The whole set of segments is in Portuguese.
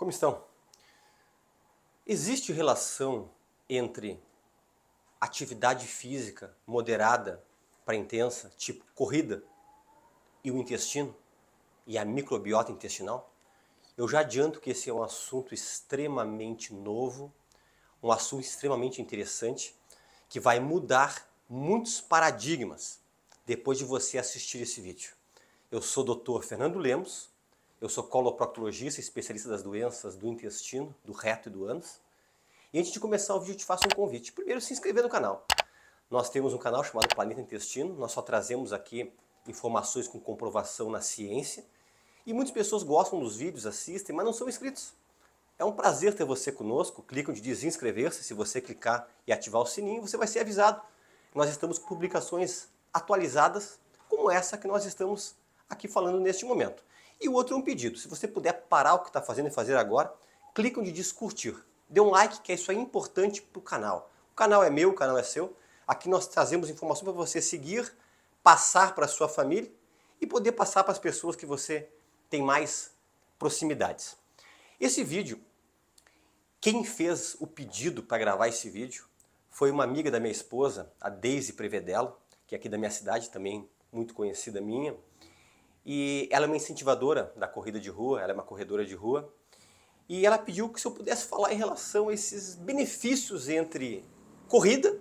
Como estão? Existe relação entre atividade física moderada para intensa, tipo corrida, e o intestino e a microbiota intestinal? Eu já adianto que esse é um assunto extremamente novo, um assunto extremamente interessante que vai mudar muitos paradigmas depois de você assistir esse vídeo. Eu sou o Dr. Fernando Lemos, eu sou coloproctologista, especialista das doenças do intestino, do reto e do ânus. E antes de começar o vídeo, eu te faço um convite. Primeiro, se inscrever no canal. Nós temos um canal chamado Planeta Intestino. Nós só trazemos aqui informações com comprovação na ciência. E muitas pessoas gostam dos vídeos, assistem, mas não são inscritos. É um prazer ter você conosco. Clica onde diz inscrever-se. Se você clicar e ativar o sininho, você vai ser avisado. Nós estamos com publicações atualizadas, como essa que nós estamos aqui falando neste momento. E o outro é um pedido. Se você puder parar o que está fazendo e fazer agora, clica onde diz curtir. Dê um like, que isso é importante para o canal. O canal é meu, o canal é seu. Aqui nós trazemos informação para você seguir, passar para sua família e poder passar para as pessoas que você tem mais proximidades. Esse vídeo, quem fez o pedido para gravar esse vídeo foi uma amiga da minha esposa, a Daisy Prevedelo, que é aqui da minha cidade também, muito conhecida minha, e ela é uma incentivadora da corrida de rua, ela é uma corredora de rua. E ela pediu que se eu pudesse falar em relação a esses benefícios entre corrida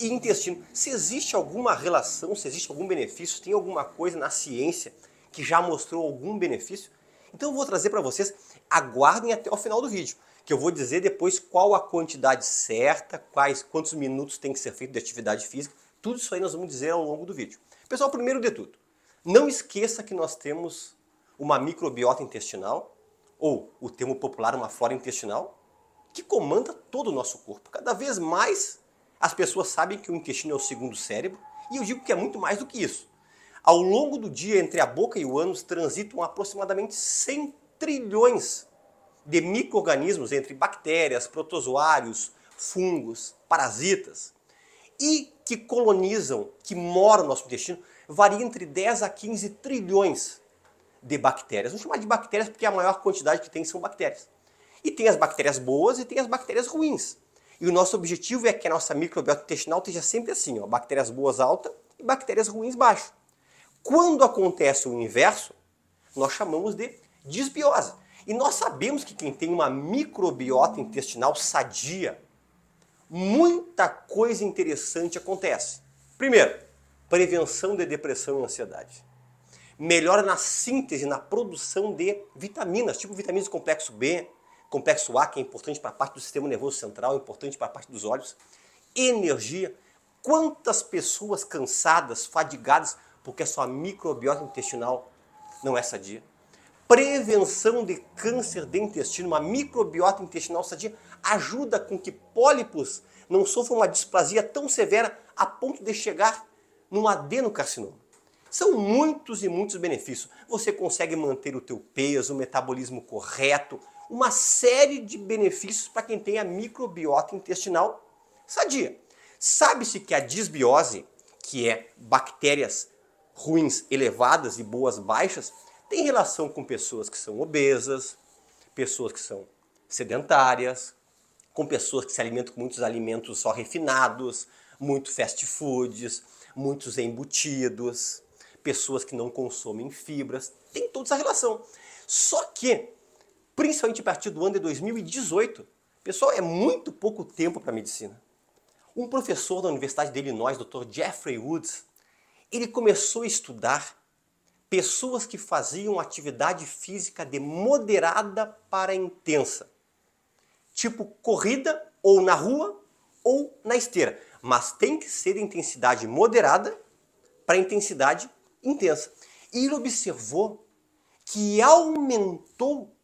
e intestino. Se existe alguma relação, se existe algum benefício, tem alguma coisa na ciência que já mostrou algum benefício? Então eu vou trazer para vocês, aguardem até o final do vídeo, que eu vou dizer depois qual a quantidade certa, quais quantos minutos tem que ser feito de atividade física, tudo isso aí nós vamos dizer ao longo do vídeo. Pessoal, primeiro de tudo, não esqueça que nós temos uma microbiota intestinal, ou o termo popular, uma flora intestinal, que comanda todo o nosso corpo. Cada vez mais as pessoas sabem que o intestino é o segundo cérebro, e eu digo que é muito mais do que isso. Ao longo do dia, entre a boca e o ânus, transitam aproximadamente 100 trilhões de micro-organismos, entre bactérias, protozoários, fungos, parasitas, e que colonizam, que moram no nosso intestino, varia entre 10 a 15 trilhões de bactérias. Vamos chamar de bactérias porque a maior quantidade que tem são bactérias. E tem as bactérias boas e tem as bactérias ruins. E o nosso objetivo é que a nossa microbiota intestinal esteja sempre assim, ó, bactérias boas alta e bactérias ruins baixo. Quando acontece o inverso, nós chamamos de disbiose. E nós sabemos que quem tem uma microbiota intestinal sadia, muita coisa interessante acontece. Primeiro, prevenção de depressão e ansiedade. Melhora na síntese, na produção de vitaminas, tipo vitaminas do complexo B, complexo A, que é importante para a parte do sistema nervoso central, é importante para a parte dos olhos. Energia. Quantas pessoas cansadas, fadigadas, porque a sua microbiota intestinal não é sadia? Prevenção de câncer de intestino, uma microbiota intestinal sadia, ajuda com que pólipos não sofram uma displasia tão severa a ponto de chegar no adenocarcinoma. São muitos e muitos benefícios. Você consegue manter o teu peso, o metabolismo correto, uma série de benefícios para quem tem a microbiota intestinal sadia. Sabe-se que a disbiose, que é bactérias ruins elevadas e boas baixas, tem relação com pessoas que são obesas, pessoas que são sedentárias, com pessoas que se alimentam com muitos alimentos só refinados, muito fast foods, muitos embutidos, pessoas que não consomem fibras, tem toda essa relação. Só que, principalmente a partir do ano de 2018, pessoal, é muito pouco tempo para a medicina. Um professor da Universidade de Illinois, Dr. Jeffrey Woods, ele começou a estudar pessoas que faziam atividade física de moderada para intensa, tipo corrida ou na rua ou na esteira mas tem que ser intensidade moderada para intensidade intensa. E ele observou que aumentou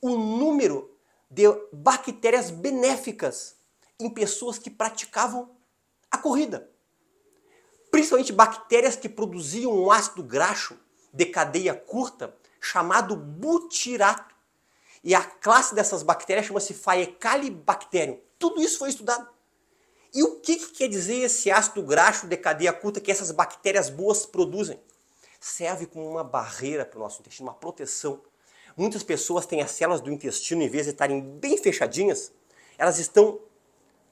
o número de bactérias benéficas em pessoas que praticavam a corrida. Principalmente bactérias que produziam um ácido graxo de cadeia curta chamado butirato. E a classe dessas bactérias chama-se Faecalibacterium. Tudo isso foi estudado. E o que, que quer dizer esse ácido graxo de cadeia curta que essas bactérias boas produzem? Serve como uma barreira para o nosso intestino, uma proteção. Muitas pessoas têm as células do intestino, em vez de estarem bem fechadinhas, elas estão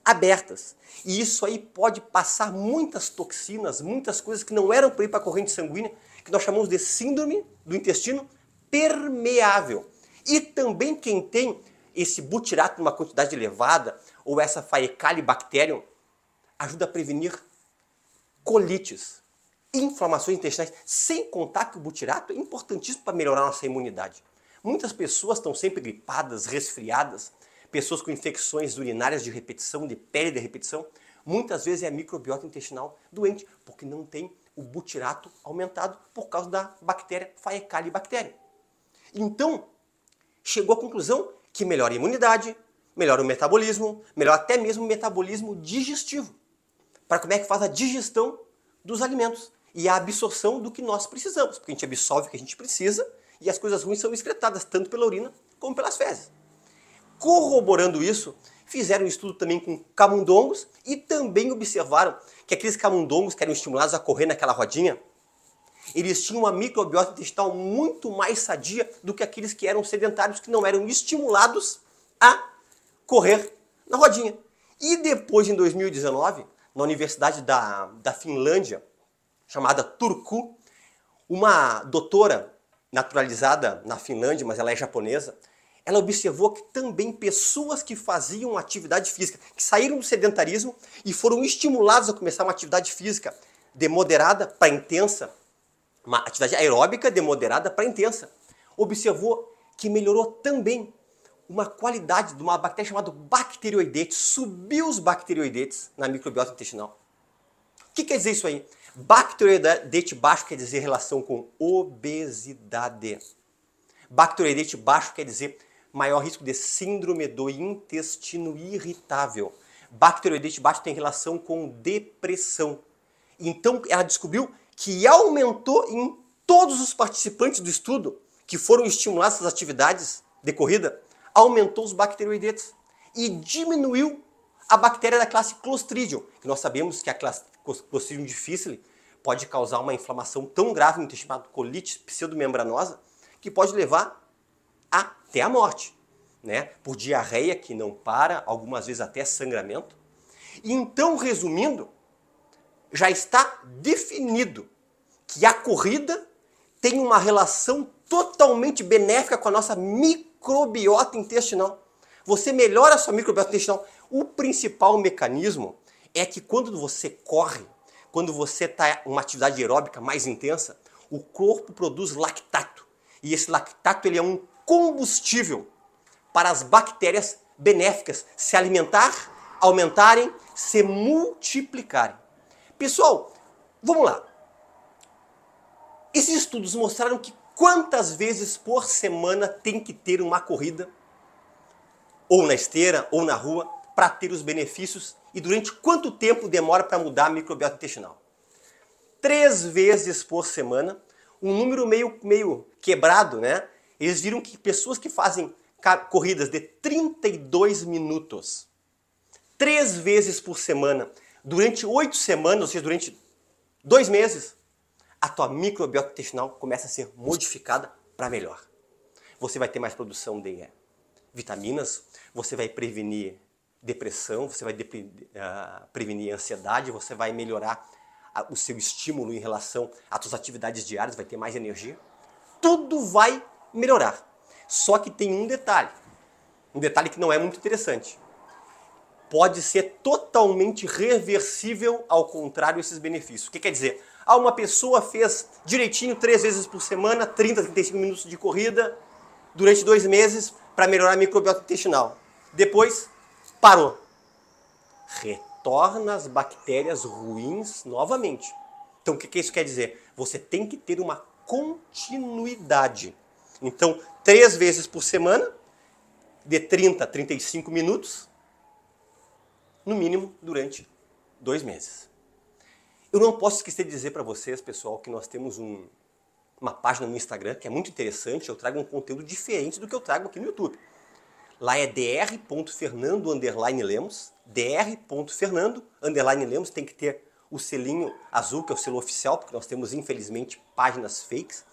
abertas. E isso aí pode passar muitas toxinas, muitas coisas que não eram para ir para a corrente sanguínea, que nós chamamos de síndrome do intestino permeável. E também quem tem esse butirato numa quantidade elevada, ou essa faecalibacterium ajuda a prevenir colites, inflamações intestinais, sem contar que o butirato é importantíssimo para melhorar nossa imunidade. Muitas pessoas estão sempre gripadas, resfriadas, pessoas com infecções urinárias de repetição, de pele de repetição, muitas vezes é a microbiota intestinal doente, porque não tem o butirato aumentado por causa da bactéria Faecalibacterium. Então, chegou à conclusão que melhora a imunidade, melhora o metabolismo, melhora até mesmo o metabolismo digestivo, para como é que faz a digestão dos alimentos e a absorção do que nós precisamos, porque a gente absorve o que a gente precisa e as coisas ruins são excretadas tanto pela urina como pelas fezes. Corroborando isso, fizeram um estudo também com camundongos e também observaram que aqueles camundongos que eram estimulados a correr naquela rodinha, eles tinham uma microbiota intestinal muito mais sadia do que aqueles que eram sedentários, que não eram estimulados a correr na rodinha. E depois, em 2019, na Universidade da, da Finlândia, chamada Turku, uma doutora naturalizada na Finlândia, mas ela é japonesa, ela observou que também pessoas que faziam atividade física, que saíram do sedentarismo e foram estimuladas a começar uma atividade física de moderada para intensa, uma atividade aeróbica de moderada para intensa, observou que melhorou também uma qualidade de uma bactéria chamada bacterioidete, subiu os bacterioidetes na microbiota intestinal. O que quer dizer isso aí? Bacterioidete baixo quer dizer relação com obesidade. Bacterioidete baixo quer dizer maior risco de síndrome do intestino irritável. Bacterioidete baixo tem relação com depressão. Então ela descobriu que aumentou em todos os participantes do estudo que foram estimulados essas atividades de corrida, aumentou os bacteroidetes e diminuiu a bactéria da classe Clostridium, que nós sabemos que a classe Clostridium difficile pode causar uma inflamação tão grave no intestino colite pseudomembranosa, que pode levar até a morte, né? Por diarreia que não para, algumas vezes até sangramento. E então, resumindo, já está definido que a corrida tem uma relação totalmente benéfica com a nossa micro microbiota intestinal. Você melhora a sua microbiota intestinal. O principal mecanismo é que quando você corre, quando você está uma atividade aeróbica mais intensa, o corpo produz lactato. E esse lactato ele é um combustível para as bactérias benéficas se alimentar, aumentarem, se multiplicarem. Pessoal, vamos lá. Esses estudos mostraram que quantas vezes por semana tem que ter uma corrida, ou na esteira, ou na rua, para ter os benefícios e durante quanto tempo demora para mudar a microbiota intestinal. Três vezes por semana, um número meio, meio quebrado, né? Eles viram que pessoas que fazem corridas de 32 minutos, três vezes por semana, durante oito semanas, ou seja, durante dois meses, a tua microbiota intestinal começa a ser modificada para melhor. Você vai ter mais produção de eh, vitaminas, você vai prevenir depressão, você vai depre, uh, prevenir ansiedade, você vai melhorar a, o seu estímulo em relação às suas atividades diárias, vai ter mais energia. Tudo vai melhorar. Só que tem um detalhe, um detalhe que não é muito interessante. Pode ser totalmente reversível ao contrário esses benefícios. O que quer dizer? Ah, uma pessoa fez direitinho três vezes por semana, 30, 35 minutos de corrida, durante dois meses, para melhorar a microbiota intestinal. Depois, parou. Retorna as bactérias ruins novamente. Então, o que, que isso quer dizer? Você tem que ter uma continuidade. Então, três vezes por semana, de 30 a 35 minutos, no mínimo durante dois meses. Eu não posso esquecer de dizer para vocês, pessoal, que nós temos um, uma página no Instagram que é muito interessante. Eu trago um conteúdo diferente do que eu trago aqui no YouTube. Lá é dr.fernando_lemos. dr.fernando_lemos tem que ter o selinho azul, que é o selo oficial, porque nós temos, infelizmente, páginas fakes.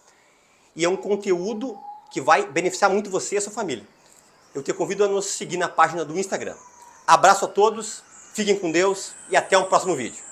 E é um conteúdo que vai beneficiar muito você e a sua família. Eu te convido a nos seguir na página do Instagram. Abraço a todos, fiquem com Deus e até o próximo vídeo.